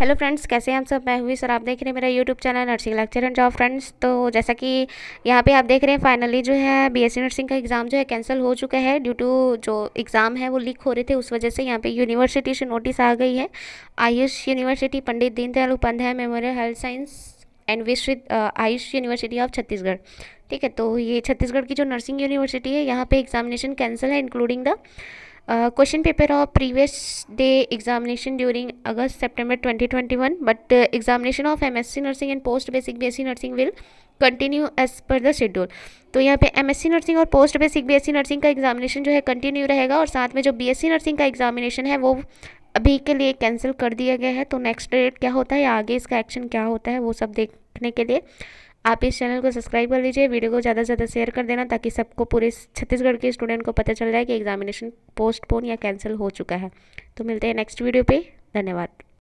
hello friends कैसे हैं हम सब मैं हुई सर आप देख रहे हैं मेरा YouTube channel nursing lecture and job friends तो जैसा कि यहाँ पे आप देख रहे हैं फाइनली जो है बीएससी नर्सिंग का एग्ज़ाम जो है कैंसिल हो चुका है ड्यू टू जो एग्ज़ाम है वो लीक हो रहे थे उस वजह से यहाँ पे यूनिवर्सिटी से नोटिस आ गई है Ayush university Pandit Deendayal Upadhyay memorial health science and Vishwa Ayush university of Chhattisgarh ठीक है तो ये छत्तीसगढ़ की जो नर्सिंग यूनिवर्सिटी है यहाँ पर एग्जामिनेशन कैंसिल है including the examination uh, paper August September twenty twenty one but examination 2021 M S C nursing and post basic B S C nursing will continue as per the schedule तो यहाँ पे C nursing और post basic B S C nursing का examination जो है continue रहेगा और साथ में जो बी एस सी नर्सिंग का एग्जामिनेशन है वो अभी के लिए कैंसिल कर दिया गया है तो नेक्स्ट डेट क्या होता है या आगे इसका एक्शन क्या होता है वो सब देखने के लिए आप इस चैनल को सब्सक्राइब कर लीजिए वीडियो को ज़्यादा से ज़्यादा शेयर कर देना ताकि सबको पूरे छत्तीसगढ़ के स्टूडेंट को पता चल जाए कि एग्जामिनेशन पोस्टपोन या कैंसिल हो चुका है तो मिलते हैं नेक्स्ट वीडियो पर धन्यवाद